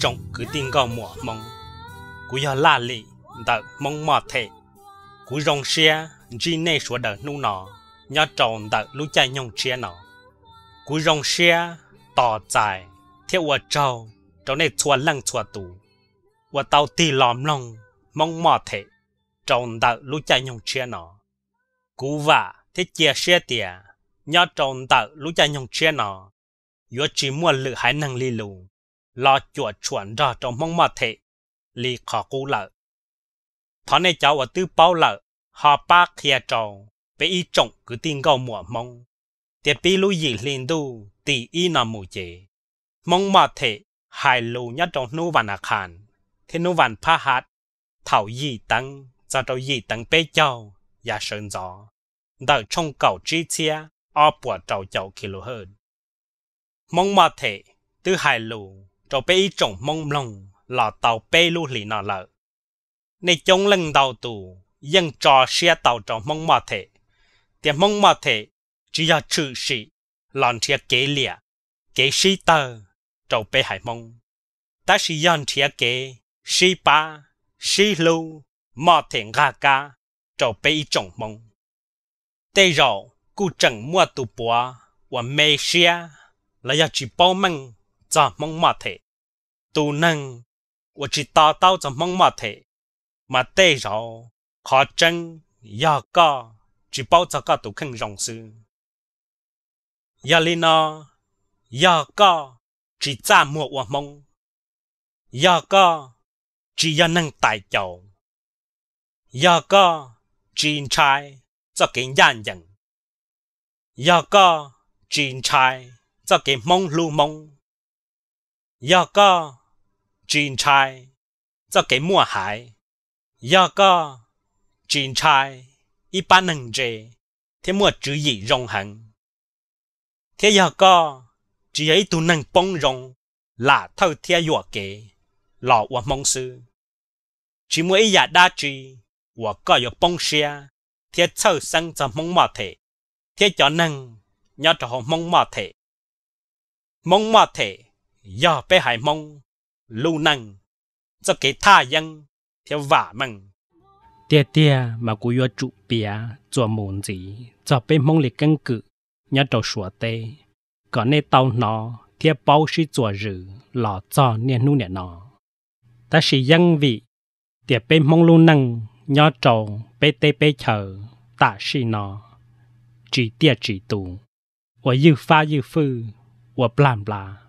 trong cứ tin gò mùa mong cú giờ la lì đợi mong mò thể cú rong xe chỉ nê sủa đợi nu nọ nhớ tròn đợi lũ chạy nhung xe nọ cú rong xe tỏ dài theo vợ trâu trong này chua lăng chua tù vợ tàu ti lòm lòng mong mò thể tròn đợi lũ chạy nhung xe nọ cú vả thế chia xe tìa nhớ tròn đợi lũ chạy nhung xe nọ yếu chỉ mua lự hải năng li lùng lo chuột chuẩn ra trong mong mà thể lì khó cú lợ thọ này cháu ở tư bao lợ họ ba kia trầu bé y trọng cứ tin câu mùa mong tiệt bi lưu dị liền đu tỷ y nằm mù chế mong mà thể hài lù nhất trong nu văn à khàn thế nu văn phá hát, thảo dị tăng cho trâu dị tăng bé cháu và sơn gió đợi trong cầu chi chia ở bùa trầu cháu kilo hơn mong mà thể tư hài lù cho bé trồng mông lung là tàu bé lu lì nà lợ nè chống lưng tàu tù dân cho xe tàu trồng mông mà thể tiền mông mà thể chỉ là trừ sĩ lòn chia kế lìa kế sĩ tờ trầu bé hải mông ta sĩ dân chia kế sĩ ba sĩ lu mà thể ga ga trầu bé trồng mông tê rồi cụ chẳng mua tù bùa và mê xe là giờ chỉ bao măng จะมังมาเถตูนัง我只大刀子忙马腿，马带绕，卡针牙嘎，只包扎嘎都肯让事。亚里那牙嘎只咋莫我梦，牙嘎只要能带走，牙嘎只拆则给人人，牙嘎只拆则给梦路梦，要个金钗，这给莫海，要个金钗，一般能者，thế mua chữ gì rong hẳn. Thế giờ có, chỉ ấy tu năng bông rong, là thâu thế dùa kế, lọ và mong sư. Chỉ mua ấy dạ đa trì, và có yếu bông xe, thế sâu sang cho mong mò thể, thế cho năng, nhớ cho mong mò thể. Mong mò thể, giờ bé hải mong lưu năng cho cái tha dân theo vả măng tia tia mà cô yo trụ bia cho mồn gì cho bé mong lịch căn cự nhớ đầu sủa tê còn nê tàu nó theo bao sĩ chùa rử lò cho niên nu nè nó ta sĩ dân vị tia bé mong lưu năng nhớ trầu bé tê bé chờ ta sĩ nó chỉ tia chỉ tù 我又发又疯，我不啦不啦。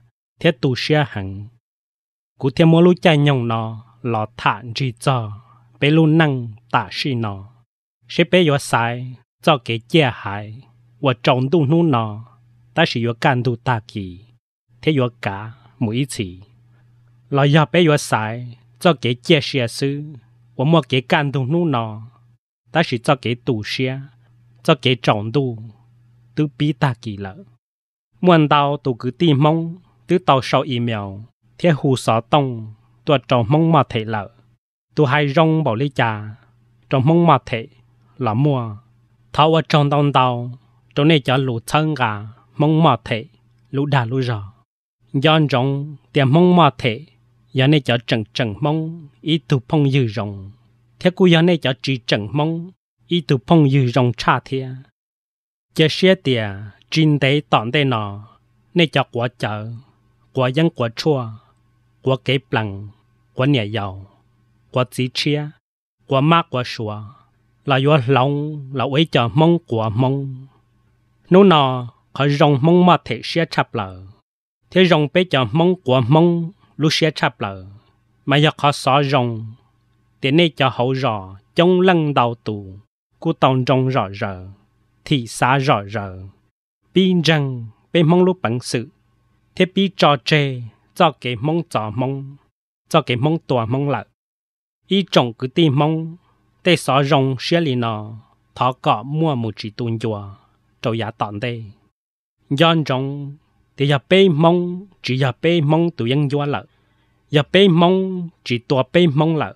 thế tu xe hẳn cụ thiên mua lúc chạy nhông nó lọ thả gì cho bé lu năng tả xì nó sẽ bé yo sai cho cái chia hại và trồng tu nu nó ta chỉ yo can tu ta kỳ thế yo cả mỗi chỉ lọ yo bé yo sai cho cái chia xe sư và mua cái can tu nu nó ta chỉ cho cái tu xe cho cái trồng tu tu bí ta kỳ lợ muôn tao tu cứ tìm mong từ tàu sau email thế hù xó tông tua trò mong mà thể lợ tu hai rong bảo lý trà trò mong mà thể là mua thao ở trong tông tàu chỗ này cho lũ chân gà mong mà thể lũ đà lũ rò dọn rong tiền mong mà thể giờ này cho trần trần mong ý tu phong dư rong thế cú giờ này cho chỉ trần mong ý tu phong dư rong cha thia chế xe tiền chín tế tọn tế nọ này cho quả chợ quả dân quả chua, quả kế plăng, quả nhẹ giàu, quả chí chia, quả mát quả sủa, là do lòng, là ấy chờ mong quả mong. Nếu nọ, khởi rong mong mà thể xe chạp lờ, thế rong bế chờ mong quả mong, lúc xe chạp lờ, mà giờ khó xó rong, thế này cho hậu rõ, chống lăng đầu tù, cú tòng rong rõ rờ, thị xá rõ rờ, pin răng, bên mong lúc bằng sự thế bị trò chơi cho cái mong trò mong cho cái mong tòa mong lợi ý trọng cứ tìm mong tê xó rong xia lì nọ thọ cọ mua một chỉ tuôn chùa trâu giá tọn tê yon rong thì giờ bê mong chỉ giờ bê mong tụi dân chùa lợi giờ bê mong chỉ tòa bê mong lợi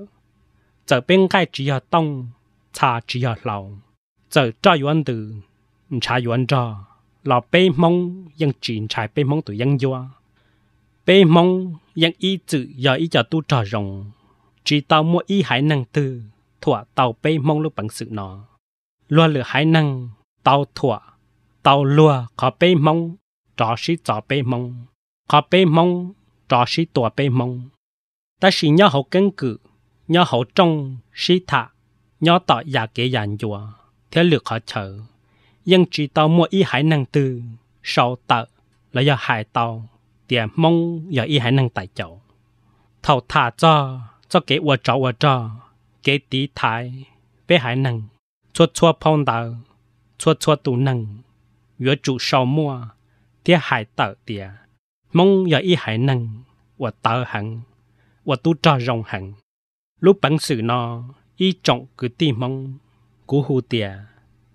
giờ bên cái chỉ giờ tông cha chỉ giờ lâu, giờ cho yuan tử, cha yuan cho là bê mông yang chuyển trái bê mông từ yang dua bê mông yang y chữ giờ y giờ tu trò rồng chỉ tao mua y hải năng tư thua tao bê mông lúc bằng sự nó lua lửa hải năng tao thua tao lua có bê mông trò sĩ trò bê mông có bê mông trò sĩ tùa bê mông ta sĩ nhớ hậu cân cử, nhớ hậu trong sĩ thạ nhớ tỏ giả kế giàn dùa thế lược họ chờ nhưng chỉ tàu mua y hải năng từ sau tờ là do hải tàu tiền mong giờ y hải năng tại chậu thầu thả cho cho kế ua cho ua cho kế tí thái bé hải năng chua chua phong tàu chua chua tù năng vừa chủ sau mua tiền hải tàu tiền mong giờ y hải năng ua tờ hẳn ua tu cho rồng hẳn lúc bản sự nó y trọng cứ tìm mong cú hù tia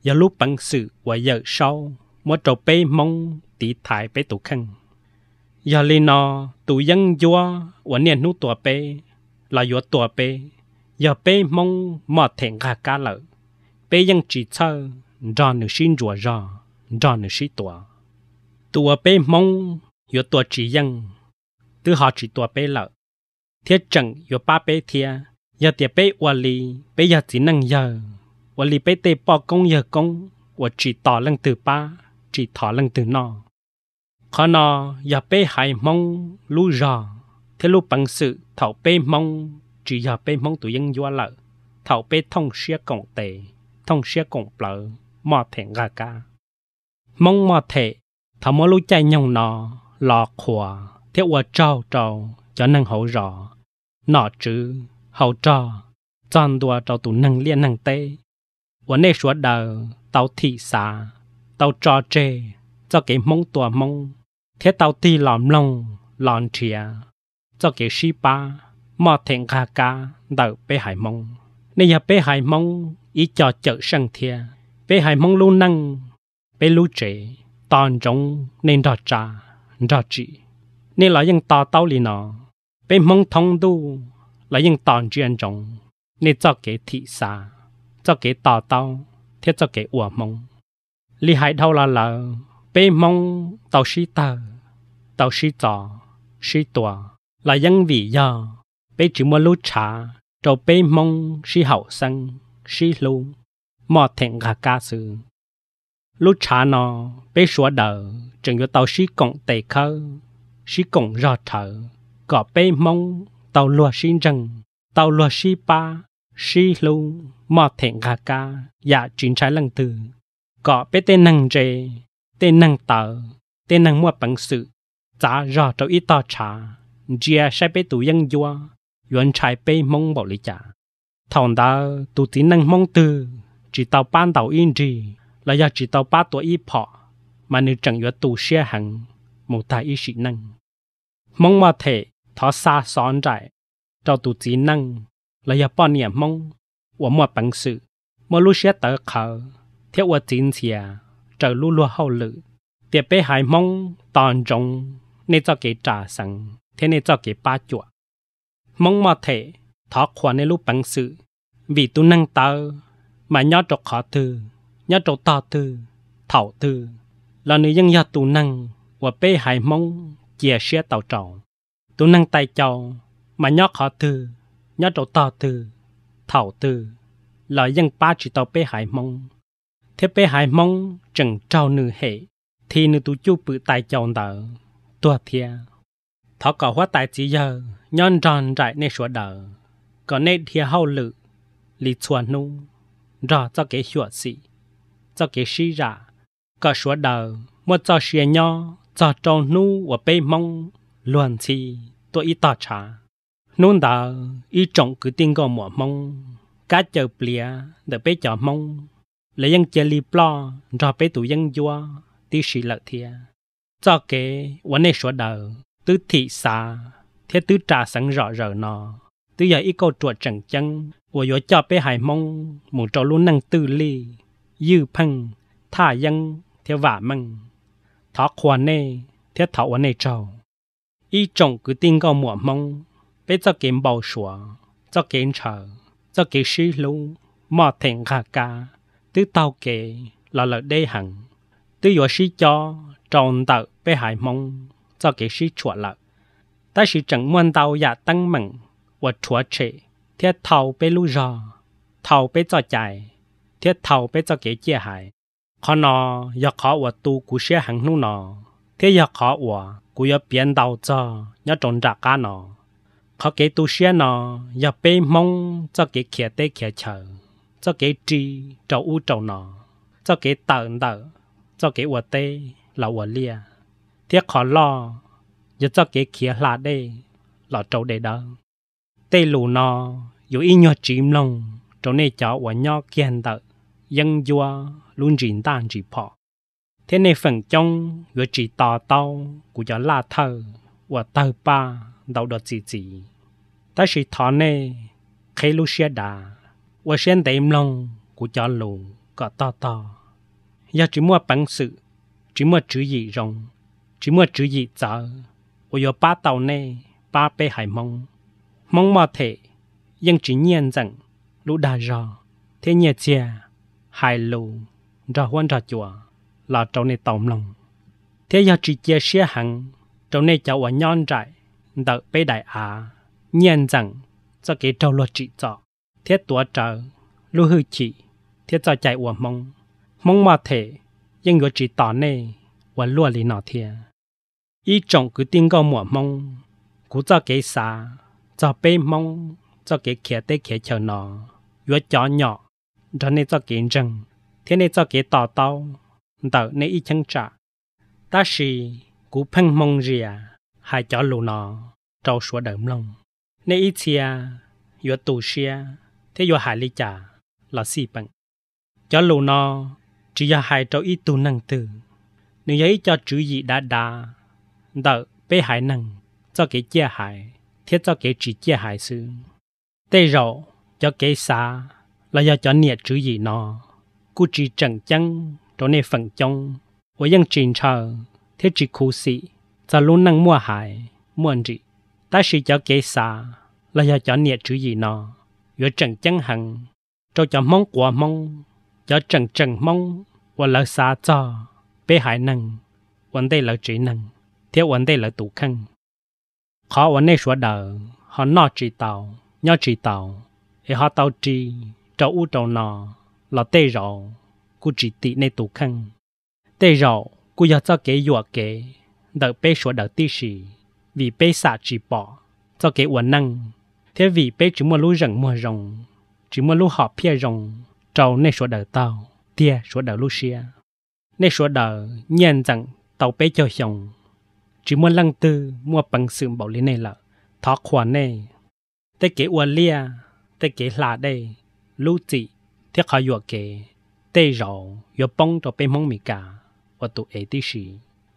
lúc bằng sự và giờ sau mỗi trò bê mong tí thải bê tụ khăn giờ lên nó tụ dân vua và niên nút tụ bê là vua tụ bê giờ bê mong mà thèn gà cá lợ bê dân chỉ thơ ra nữ xin rùa ra ra nữ sĩ tụ tụ bê mong vua tụ chỉ dân từ họ chỉ tụ bê lợ thiết trận vua ba bê thia giờ tiệp bê oa lì bê giờ chỉ năng giờ 我礼拜天报工也工，我只打冷 từ ba，只打冷 từ nọ. Khó nọ, giờ bé hài mong, lú rò, thế lú bằng sự thảo bé mong, chỉ giờ bé mong tụi dân vua lợ, thảo bé thông xe cổng tệ, thông xe cổng lợ, mò thể gà ca. Mong mò thể, thảo mò lú chạy nhông nọ, lò khỏa, thế ua trâu trâu, cho năng hậu rò, nọ chứ, hậu trò, tròn đùa trâu tụ năng liên năng tê, 我那说的到 thị xã 到 trò chê cho cái mông tòa mông thế tao ti làm lông lòn chìa cho cái sĩ ba mà thèn khá cá đợi bé hải cho chợ sang thia bé năng bé lu trẻ tòn trống nên đỏ trà đỏ chị nên là ยัง tò tao lì nó bé mông thông đu là ยัง tòn chuyện trống nên cho cái thị xã cho cái tò tao thiết cho cái ủa mong, li hại đau là là bê mong tao sĩ tờ tao sĩ trò sĩ tòa là dân vị do bê chữ mua lú trà trâu bê mông sĩ hậu sang sĩ lu mò thẹn gà ca sự lú trà nó bê sủa đờ chừng cho tao sĩ cộng tề khơ sĩ cộng rò thở có bê mong tao lùa sĩ rừng tao lùa sĩ ba sĩ lu mò thẹn gà ca dạ chuyển trái lần từ có bé tên năng dê tên năng tờ tên năng mua bằng sự giá rõ trâu ít to trà chia sai bé tù dân dua yuan trái bé mong bảo lý trả thằng ta tù tí năng mong từ chỉ tàu ban tàu in gì là chỉ tàu ba tuổi ít phọ mà nữ chẳng yếu tù xe hẳn một tài ít sĩ năng mong mà thể thọ xa xón trại trâu tù tí năng là do niệm mong 我没本事，没路学得考，贴我真钱，走路落后了，特别还梦当中，你做给炸生，天你做给八脚，梦没 thể，他看你路本事，vì tu năng tao, mà nhớ trọc khó tư, nhớ trọc to tư, thảo tư, là nữ dân tu năng, và bê hải mong chia sẻ tàu trọng, tu năng tay chào, mà nhớ khó tư, nhớ trọc to tư, thảo tư, là dân ba chỉ tàu bê hải mong, thế bê hải mong chẳng trao nữ hệ thì nữ tu chú bự tài chồng đỡ tua thia thọ cả hóa tài chỉ giờ nhon tròn trại nê sửa đỡ có nê thia hậu lự lì chuẩn nu rõ cho kế sửa sĩ cho kế sĩ ra có sửa đỡ mua cho xe nho cho trâu nu và bê mong luồn chi tôi ít tỏ trả nôn ta y trọng cứ tin có mỏ mong cá chờ plea đợi bé chờ mong lấy dân chơi li plo cho bé tụ dân vua tí sĩ lợi thia cho kế vấn này số đầu tứ thị xã thế tứ trà sẵn rõ rỡ nó tứ giờ y câu chuột chẳng chân của yo cho bé hải mong một trò luôn năng tư ly dư phăng tha dân theo vả măng thọ khoan nê theo thọ vấn đề trầu y trọng cứ tin có mỏ mong bây giờ kiếm bảo sủa kiếm chờ kiếm sư lu mò thèn gà ca tứ tao kệ là lợi đê hẳn tứ yếu sư cho tròn tợ bê hải mong kiếm sư chuột lợi ta sư muốn tao giả tăng mừng và chuột trệ thiết thầu bê lu rò thầu bê cho chạy thiết thầu bê cho chia hải khó nọ giờ khó và tu cú xe hẳn nu nọ thế giờ khó và cú giờ biến đầu cho nhớ tròn ra cá nọ khó cái tu sĩ nó giờ bê mong cho cái kia tê kia chờ cho cái chi cho u cho nó cho cái tận tờ cho cái vật tê là vật lia tiếc khó lo giờ cho cái kia là đây là trâu để đó tê lù nó dù ít nhọ chìm lòng cho nên cháu và nhọ kiên tờ dân dua luôn rình tan chỉ bỏ thế nên phần trong vừa chỉ tò tao của cháu là thơ và tờ ba đau đợt gì gì ta chỉ thọ nè khi lu xe đà và xem tìm lòng của cho lù có to to giờ chỉ mua bằng sự chỉ mua chữ gì rồng chỉ mua chữ gì giờ và giờ ba tàu nè ba bê hải mong mong mà thể nhưng chỉ nhiên rằng lũ đà rò thế nhẹ chia hải lù rò hoan rò chùa là trâu này tổng lòng thế giờ chỉ chia xe hằng, trâu này cháu ở nhon trại đợi bê đại à nhân rằng cho cái trâu lo trị cho thiết tủa trợ lưu hư chỉ thiết cho chạy uổng mong mong mà thể nhưng người chỉ tỏ nè và lúa lì nọ thiệt ý trọng cứ tin câu mùa mong cứ cho cái xa cho bê mong cho cái khía tê khía chờ nọ vừa chó nhỏ cho nên cho cái rừng thế nên cho cái tò tao tờ nên ý chân trả ta sĩ cú phăng mong rìa hai chó lù nọ trâu sủa đầm lông ในอีเชียยัวตูเชียเทยัวหายลิจ่าลอสีปังจอลูนอ chỉ ya hai trâu ít tu năng từ nếu giấy cho chữ gì đã đa đỡ bê hải năng cho cái chia hải thiết cho cái chỉ chia hải sư tê rộ cho cái xa là do cho nhiệt chữ gì nó cú chỉ chẳng chăng chỗ này phần trong với dân trình chờ chỉ khu sĩ cho luôn năng mua hải mua anh ta sĩ cho kế xa là do cho nhiệt chữ gì nó giữa trần chân hằng cho cho mong quả mong cho trần trần mong quả lỡ xa cho bế hải năng vấn đề lỡ trí năng theo vấn đề lỡ tủ khăn khó vấn đề sửa đờ họ nọ trí tàu nhớ trí tàu thì họ tàu trí, cho u trâu nọ là tê rọ cú trí tị nên tủ khăn tê rọ cú giờ cho kế dọa kế đợi bế sửa đợi tí sĩ vì bê xả chỉ bỏ cho cái uẩn năng thế vì bê chỉ mua lưu rừng mua rồng chỉ mua lũ họ pia rồng trâu nên số đời tao tia số đời lũ xia nên số đời nhận rằng tàu bê cho rồng chỉ mua lăng tư mua bằng sự bảo lý này là thọ khoản này tới cái uẩn lia tới cái là đây lưu chỉ thế khỏi vừa kể tê rậu vừa bông cho bê mong mì cả và tụ ấy tí xì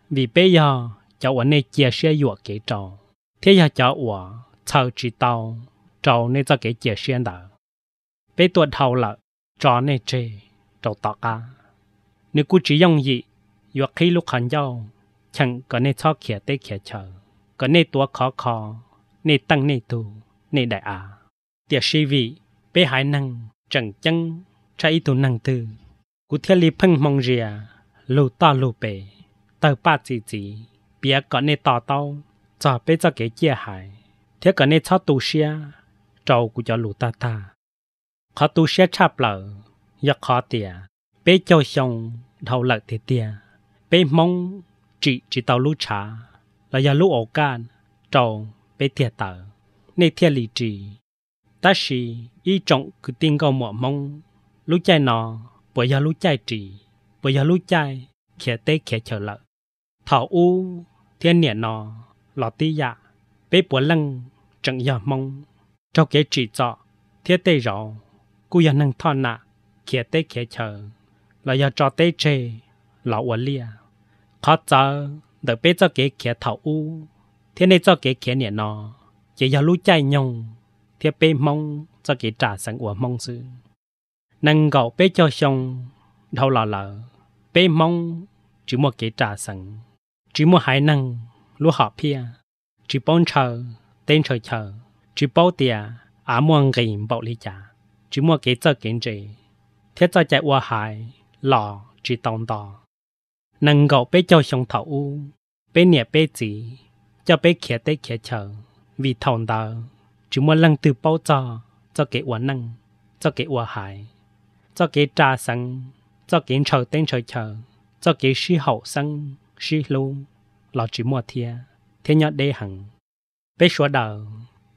vì bây giờ cháu ở nơi chia sẻ yuộc kế cháu thế giờ cháu ở cháu chỉ tao cháu nơi cho kế chia sẻ đó bây tuột đầu là cháu nơi chơi cháu tao cá, nếu cứ chỉ dùng gì yuộc khí lúc hành nhau chẳng có nơi cho kia tới kia chờ có nơi tuột khó khó nơi tăng nơi tu nơi đại à tiệt sĩ vị bế hải năng chẳng chân trái tu năng tư cụ thiết lý phân mong rìa lù ta lù bể tờ ba chỉ chỉ bia có nè tỏ tao cho cho cái chia hại thế có nè cho tu xe trâu của cho lù ta ta khó tu xe chạp lợ giặc khó tìa bé cho xong đầu lợ tìa tìa bé mong chỉ chỉ tao lú trả là giờ lú ổ can trâu bé tìa tờ nè tìa lì trì ta sĩ y trọng cứ tin cầu mọ mong lú chai nọ bởi giờ lú chai trì bởi giờ lú chai khía tê khía chờ lợ thảo u thiên niệm nó lọ tí dạ bế bùa lăng chẳng giờ mong cho kế chỉ cho, thiết tê rõ cú giờ năng thọ nạ kia tê kia chờ là giờ cho tê chê lọ uẩn lia khó chờ đợi bế cho kế kia thảo u thiết này cho kế kia niệm nó chỉ giờ lũ chạy nhông thiết bế mong cho kế trả sẵn uẩn mong sư năng gạo bế cho xong đầu lọ lợ bế mong chỉ một kế trả sẵn chỉ mua hải năng lúa họ pia chỉ bón chờ tên chờ chờ chỉ bao tiền à mua nghìn bảo lý trả chỉ mua cái cho kiến trị thiết cho chạy qua hải lò chỉ tòng tò năng gạo bé cho xong thầu u bé nhẹ bé chỉ cho bé khía tế khía chờ vì thòng tờ chỉ mua lăng từ bao cho cho cái quả năng cho cái quả hải cho cái trà sân cho kiến chờ tên chờ chờ cho cái sư hậu sân shi lu lo chỉ mua thia thế nhớ đê hằng bé xóa đầu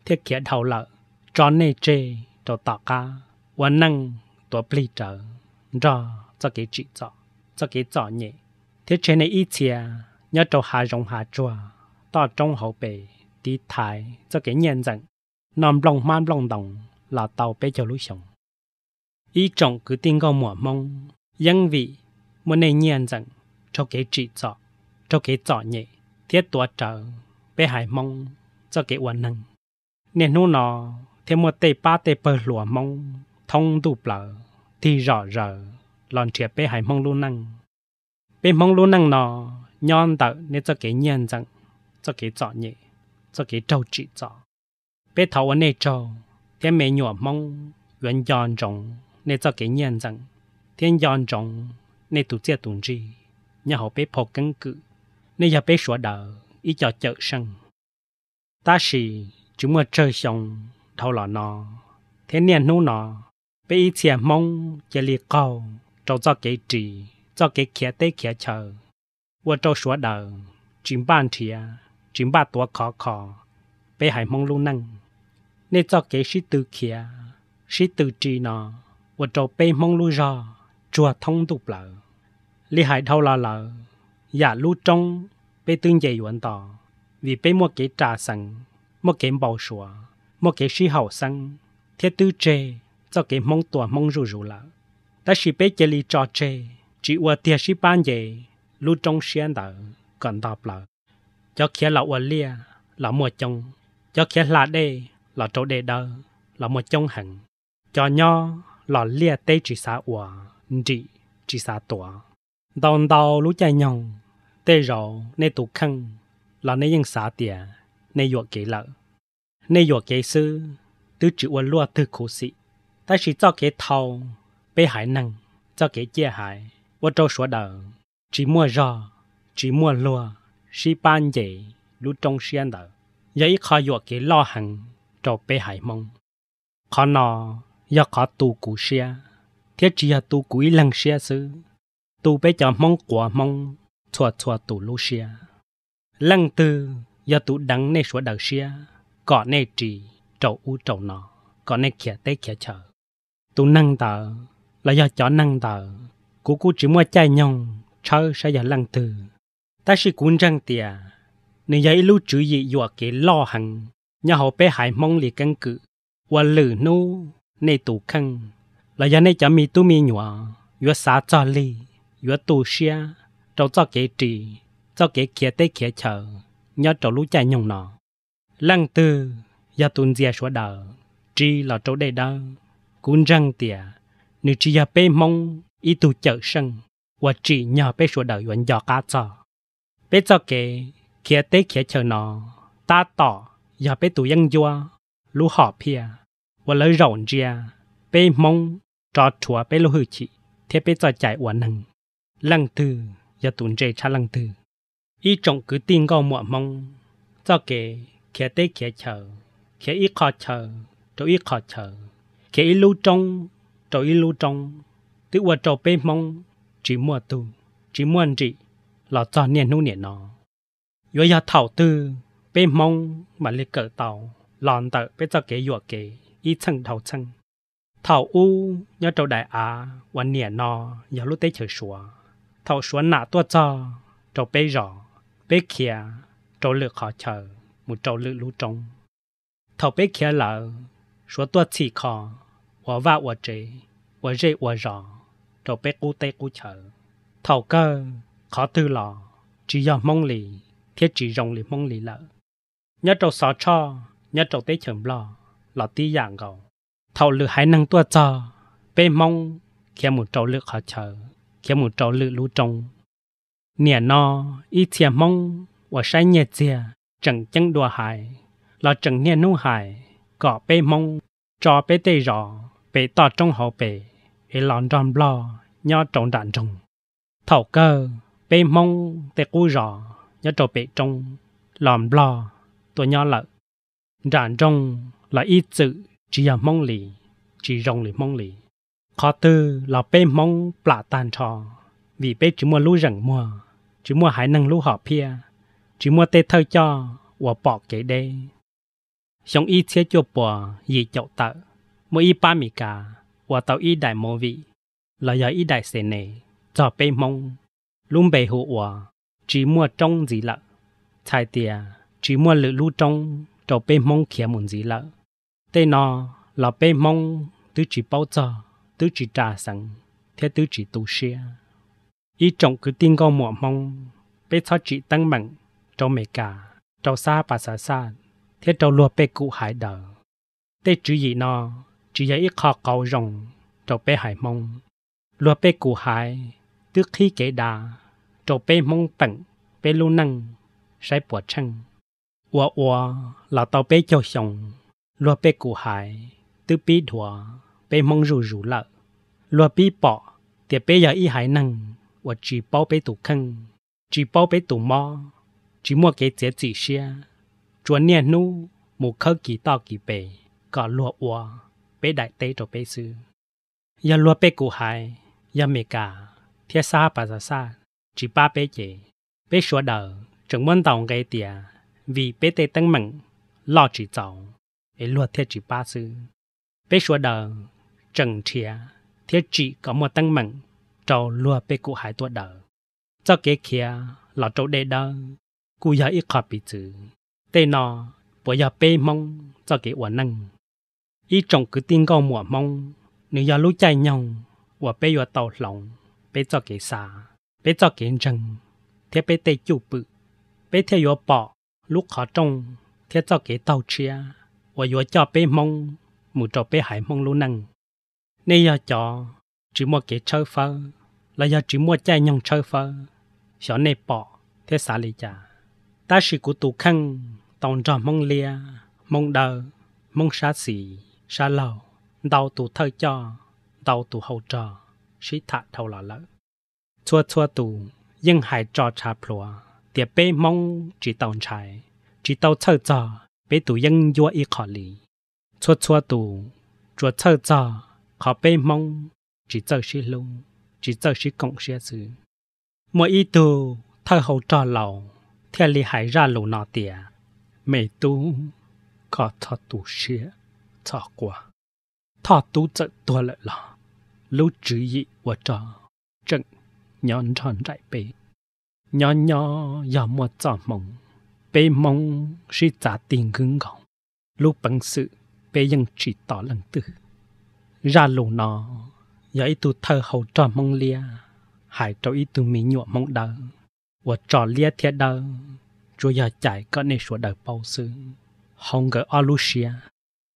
thế kia đầu lợ cho nê chê cho tọ ca và năng tổ pli trở cho cho cái chị cho cho cái cho nhẹ thế chế này ít chia nhớ cho hà rong hà chua to trong hậu bể đi thái cho cái nhân dân nằm lòng man lòng đồng là tàu bé cho lối sống ý trọng cứ tin con mùa mong dân vị muốn nên nhân dân cho cái chị cho cho cái trọ nhẹ thiết tua trở bé hải mong cho cái uẩn nâng. nên nu nó thêm một tê ba tê bờ lụa mong thông đủ bờ, thì rõ rờ lòn chia bé hải mong luôn nâng. bé mong luôn nâng nó nhon tợ nên cho cái nhân rằng cho cái trọ nhẹ cho cái trâu trị trọ bé thấu ở nơi trâu thêm mẹ nhỏ mong vẫn giòn rộng nên cho cái nhân rằng thiên giòn rộng nên tụ chia tụ gì nhà họ bé phò căng cự nên giờ bé sủa đỡ ý cho chợ sân ta chỉ chúng mà chơi xong thâu lò nó thế nên nô nó bé ý chè mong chè liệt cầu cho cho cái trì cho cái kia tê kia chờ qua cho sủa đỡ chim ban thìa chim ba tua khó khó bé hải mong luôn năng nên cho cái sĩ từ kia, sĩ từ trì nó qua cho bé mong luôn ra chùa thông tục lợ lý hải thâu lò lợ giả lưu trong bê tương dạy yuan tỏ vì bê mua cái trà sẵn mua cái bầu sủa mua cái sĩ hậu sẵn thiết tư chê cho cái mong tòa mong rù rù lạ ta sĩ bê chê li trò chê chỉ ua tia sĩ ban dạy lưu trong xuyên đỡ còn đọc lạ cho kia là ua lia là mua trong cho kia là đê là trâu đê đơ, là mua trong hẳn cho nho là lia tê chỉ xa ua trị chỉ xa tòa đòn đào lũ chạy nhong tê rầu nê tụ khăn là nê dân xã tiề, nê yuột kế lợ nê yuột kế sư tứ chữ quân lúa tư khổ sĩ ta chỉ cho kế thâu bê hải năng cho kế chia hải vô trâu sủa đờ chỉ mua rò chỉ mua lúa si ban dễ lũ trong xiên đờ giấy khó yuột kế lo hằng cho bê hải mong, khó nò do khó tu cú xia thiết chỉ là tu cú lăng xia sư tu bé giờ mong quả mong chua chua tu lu xia lăng tư ya tu đắng nè số đầu xia có nè trì trầu u trầu nọ có nè kia tê kia chờ tu năng tờ là do chó năng tờ cú cú chỉ mua chai nhong chơi sẽ ya lăng tư ta chỉ cuốn răng tìa nên ya lúc chữ gì dọa cái lo hằng nhà họ bé hải mong lì căn cự và lử nô nè tu khăn là do nè chả mi tu mi nhọa dọa xá cho li yếu tu xia trâu cho kế trì cho kế kia tế kia chờ nhớ trâu lũ chạy nhung nọ lăng tư ya tuân dìa xóa đờ chi là trâu đây đó cún răng tìa nữ chi ya bê mông ý tu chợ sân và chỉ nhờ bê xóa đờ yuan dọ cá cho bê cho kế kia tế kia chờ nọ ta tỏ ya bê tu yang dua lũ họ pia và lời rộn chia bê mong trò chùa bê lũ hư chị thế bê cho chạy uẩn hằng lăng tư, và tuần trẻ cha lăng tư, ý trọng cứ tin gò mọ mong cho kể kẻ tê kẻ chờ kẻ ý khó chờ cho ý khó chờ kẻ ý lưu trong cho ý lưu trong tức qua cho bê mong chỉ mua tu chỉ mua anh chị là cho niên nô niên nó yo ya thảo tư bê mong mà lê cỡ tàu lòn tờ bê cho kẻ yo kẻ ý chân thảo chân thảo u nhớ trâu đại á à, quan niên nó nhớ lúc tết chờ xùa thầu xuống nạ tua cho trâu bê rõ bê kia trâu lựa khó chờ một trâu lựa lũ trống thầu bê kia lợ số tua chỉ khó 我 va 我 chế 我热我 rõ trâu bê cú tê cú chờ thầu cơ khó tư lò chỉ do mong lì thiết chỉ rồng lì mong lì lợ nhớ trâu xó cho nhớ trâu tê chấm lò lò tí dạng gầu thầu lựa hãy năng tua cho bê mong kia một trâu lựa khó chờ khi một trâu lự lũ trồng nè no y thiệt mong và sai nhẹ chia chẳng chân đùa hài, là chẳng nè nu hài, cọ bê mong cho bê tê rõ bê tỏ trong hậu bê ý lòn ròm lo nho trồng đàn trồng thầu cơ bê mong tê cu rõ nho trâu bê trồng lòn lo tôi nho lợ đàn trồng là y chữ chỉ là mong lì chỉ rồng lì mong lì khó tư là bê mong plạ tàn trò vì bê chỉ mua lũ rẳng mua chỉ mua hải năng lũ họ pia chỉ mua tê thơ cho và bỏ kế đê xong y chế cho bò gì chậu tợ mua y ba mì cà, và tàu y đại mô vị là giờ y đại sề nề cho bê mong luôn bê hụ và chỉ mua trong gì lợ thay tìa chỉ mua lự lũ trong cho bê mong khía muốn gì lợ tê nó là bê mong tứ chỉ bao giờ tứ chỉ trà sẵn thế tứ chỉ tu xia ý trọng cứ tin con mùa mong bé cho chỉ tăng mạnh cho mẹ cả cho xa bà xa xa thế cho lùa bé cụ hải đờ tê chữ gì nó chỉ dạy ít khó cầu rồng cho bé hải mong lùa bé cụ hải tức khi kể đà cho bé mong tặng bé lưu năng sai bỏ chăng ua ua là tao bé cho chồng lùa bé cụ hải tứ bí đùa 被蒙入入了，罗比宝，铁被要一海能，我只包被堵坑，只包被堵猫，只莫给自己些，昨年奴木科几道几杯，搞罗我，被大逮着被ซื้ออย่าลัวเป้กูหายอย่าเมกาเทียซาปาซาซาจีป้าเป้เจเป้ชัวเดอจังมันตองไกเตียวีเป้เตตั้งมังลอจีเจ้าไอลัวเทียจีป้าซื้อเป้ชัวเดอ trần thịa thiết trị có một tăng mạnh trâu lùa bê cụ hải tuột đỡ cho kế kia là trâu đê đơ cụ giờ ít bị chữ tê nọ bố giờ bê mong cho kế ổn năng ý trọng cứ tin câu mùa mong nếu giờ lúc chạy nhông ủa bê giờ tàu lòng bê cho kế xa bê cho kế rừng thế bê tê chủ bự bê theo giờ bỏ lúc khó trông thế cho kế tàu chia ủa giờ cho bê mong mù trâu bê hải mong lũ năng nay giờ cho chỉ mua cái chơi phơ là giờ chỉ mua chạy nhung chơi phơ sợ này bỏ thế xả lý cha ta chỉ của tụ khăn tòng trò mong lia mong đờ mong xa xỉ xa lâu đau tụ thơ cho đau tụ hậu trò sĩ thạ thâu là lỡ chua chua tụ nhưng hải trò cha plùa tiệp bê mong chỉ tòng trái chỉ tàu chơi trò bê tụ nhưng vua y khó lý chua chua tụ chua thơ trò khó bê mong chỉ cho sĩ lung chỉ cho sĩ cộng sĩ sự mỗi ý tu thơ hậu trò lầu theo lý hải ra lầu nọ tìa mẹ tu có thọ tu sĩ thọ qua thọ tu trợ tua lợi lọ lũ chữ dị của trò trận nhón tròn trại bê nhỏ nhỏ giờ mua trò mộng bê mong sĩ trả tiền gương gọng lúc bằng sự bê dân chỉ tỏ lần tư ra lù nó giờ ít tu thơ hầu trò mong lia hải trâu ít tu mi nhuộm mong đờ và trò lia thiệt đờ chúa giờ chạy có nên sửa đời bao sư hong gỡ alusia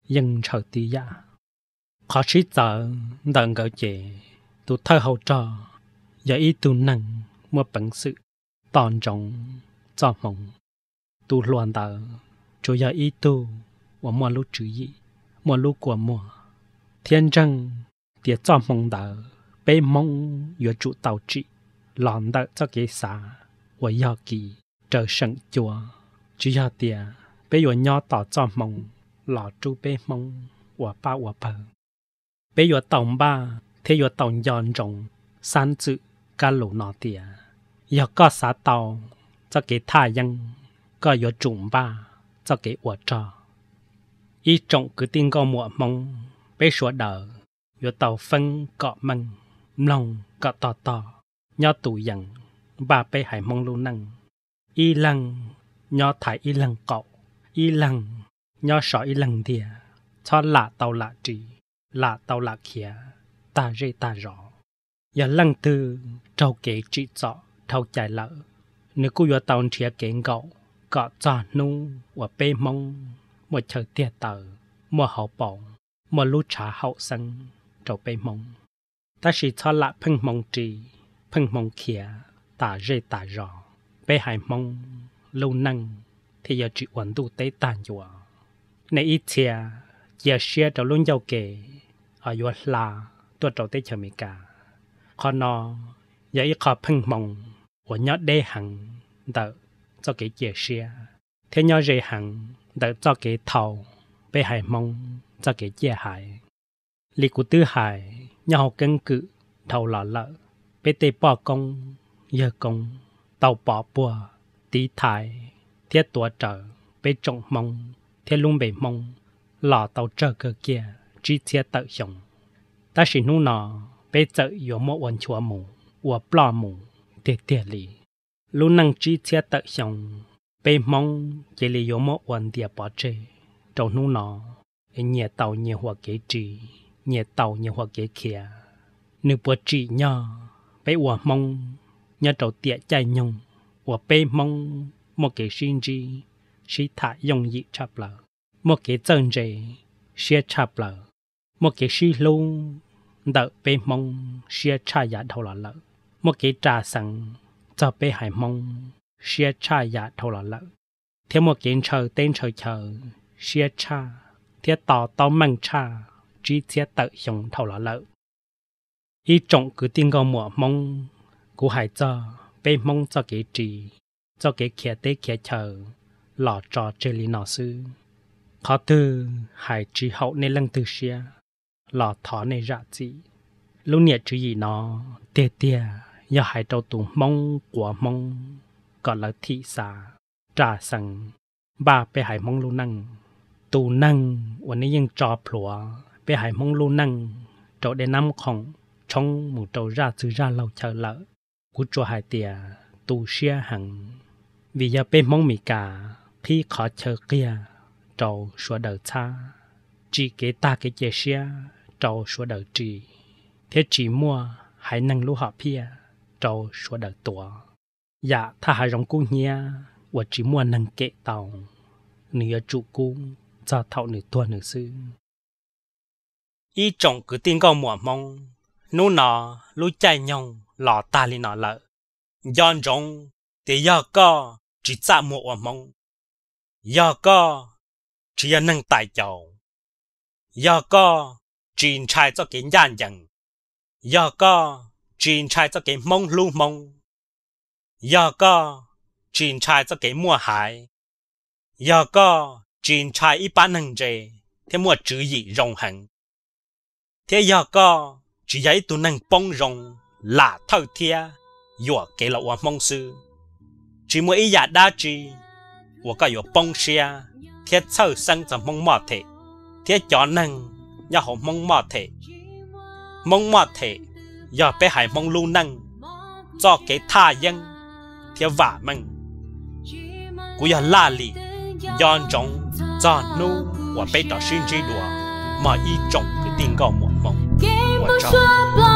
dân chờ tí ya dạ. khó sĩ chờ đừng gỡ chế tu thơ hầu trò giờ ít tu năng mua bằng sự tòn trọng cho mong tu loạn đờ, chúa giờ ít tu và mua lúc chữ gì mua lúc của mua 天真 địa 做梦的，被梦越主导致，懒得做给啥，我要给这生做，只要点被我鸟到做梦，老主被梦，我把我碰，被我懂吧，贴我懂严重，三字甘露那点，要搞啥到，做给他人，搞有种吧，做给我做，一种固定个我梦。bé sủa đỡ yo tàu phân cọ măng lòng cọ tò tò nho tù dặn bà bé hải mong lưu năng y lăng nho thải y lăng cậu y lăng nho sọ y lăng thìa cho lạ tàu lạ trì lạ tàu lạ khía ta rê ta rõ yo lăng tư trâu kế trị trọ thâu chạy lỡ nếu cô yo tàu chia kế cậu cọ trò nu và bê mông một chờ tiệt tờ một hậu bổng mà lúc trả hậu sân trâu bê mông. Ta chỉ cho lại phân mông trì, phân mông kia, ta rê ta rõ, bê hải mông, lâu năng, thì giờ chỉ ổn đủ tế tàn dùa. Này ít thịa, giờ xe trâu luôn dâu kề, ở dùa là, tôi trâu tế chờ mì cả. Khó nò, giờ ý khó phân mông, của nhớ đê hẳn, đợi cho cái giờ xe. Thế nhớ rê hẳn, đợi cho cái thầu, bê hải mông, cho cái chia hại lý của tư hại nhau cân cự thầu lọ lợ bê tê bò công giờ công tàu bỏ bùa tí thải thiết tùa trở bê trọng mong thiết lung bể mong lọ tàu trở cơ kia chi thiết tự hiểm ta chỉ nu nọ bê trợ yếu mộ quần chúa mù ua bò mù tiệt tiệt lì năng chi thiết tự hiểm bê mong chỉ lì yếu mộ quần tiệt bỏ chê nu nọ nhẹ tàu nhẹ hoặc kế trì nhẹ tàu nhẹ hoặc kế kia nữ bữa trì nhờ bé ủa mong nhờ đầu tiệt chạy nhung hòa bê mong một cái xin gì sĩ thả dùng dị chập lờ một cái chân gì sĩ chập lờ một cái sĩ luôn đợi bê mong sĩ cha giả đầu lợ lợ một cái trà sẵn cho bê hải mong sĩ cha giả đầu lợ lợ theo một cái chờ tên chờ chờ sĩ cha thiết tỏ tao măng cha chỉ thiết tự dùng thầu lỡ lỡ ý trọng cứ tin ngô mùa mong cú hải cho bê mong cho cái trì cho cái kia tế kia chờ lọ trò chơi lý nọ sư khó tư hải trì hậu nên lăng tư xia lọ thỏ nên dạ chị lúc nhẹ chữ gì nó tê tê do hải đầu tù mong của mong còn là thị xã trà sằng ba bê hải mong lưu năng tu năng วันนี้ยังจอปลัวไปหายมองลูนั่งจอได้น้ำของชงหมู่จอราซื้อราเราเจอละกูจอหายเตียตูเชียหัง vì giờ bên mong mì cả khi khó chờ kia trầu sửa đời xa chỉ kế ta cái chế xe trầu sửa đời trì thế chỉ mua hãy năng lũ họ pia trầu sửa đời tủa dạ tha hãy rong cú nhia và chỉ mua năng kệ tàu nửa trụ cung cha thọ nửa tuần nửa sư y trọng cứ tin con mùa mong nô nọ lũ chạy nhông lọ ta li nọ lợ yon rong để giờ có chỉ cha mùa mong giờ có chỉ là nâng tài chầu giờ có chỉ trai cho kiến gian dần giờ có chỉ trai cho kiến mong lu mong giờ có chỉ trai cho kiến mua hải giờ có trên trái ít bán năng chế, thế mua chữ gì rộng hẳn. Thế giờ có, chỉ giấy tụ năng bông rộng, là thâu thia, dùa kể là hoa mong sư. Chỉ mua ý giả dạ đa chi, hoa có dùa bông xe, thế sâu sang cho mong mò thể, thế chó năng, nhà hộ mong mò thể. Mong mò thể, giờ bé hải mong lưu năng, cho kế tha dân, thế vả mừng. Cú giờ la lì, yon trọng 咋弄？我被他生气了，买一中个定个木梦，我操。